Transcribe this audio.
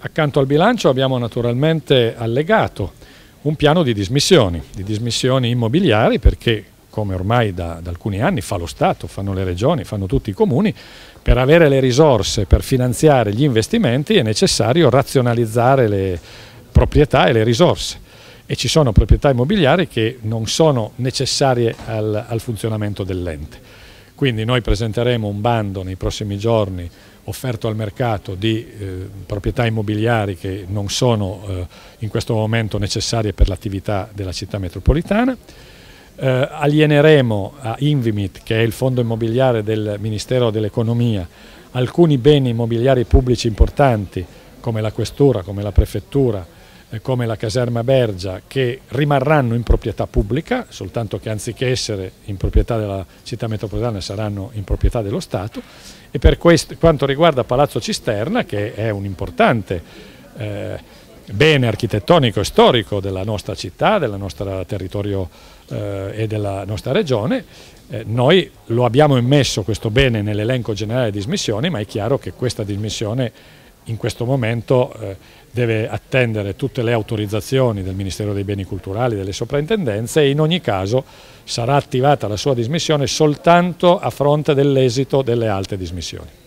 Accanto al bilancio abbiamo naturalmente allegato un piano di dismissioni, di dismissioni immobiliari perché come ormai da, da, alcuni anni fa lo Stato, fanno le regioni, fanno tutti i comuni, per avere le risorse per finanziare gli investimenti è necessario razionalizzare le proprietà e le risorse e ci sono proprietà immobiliari che non sono necessarie al, al funzionamento dell'ente. Quindi noi presenteremo un bando nei prossimi giorni offerto al mercato di eh, proprietà immobiliari che non sono eh, in questo momento necessarie per l'attività della città metropolitana. Eh, alieneremo a Invimit, che è il fondo immobiliare del Ministero dell'Economia, alcuni beni immobiliari pubblici importanti come la Questura, come la Prefettura, eh, come la caserma Bergia che rimarranno in proprietà pubblica, soltanto che anziché essere in proprietà della città metropolitana saranno in proprietà dello Stato e per questo, quanto riguarda Palazzo Cisterna che è un importante eh, bene architettonico e storico della nostra città, del nostro territorio eh, e della nostra regione, eh, noi lo abbiamo immesso questo bene nell'elenco generale di dismissioni ma è chiaro che questa dismissione in questo momento eh, deve attendere tutte le autorizzazioni del Ministero dei Beni Culturali, delle soprintendenze e in ogni caso sarà attivata la sua dismissione soltanto a fronte dell'esito delle altre dismissioni.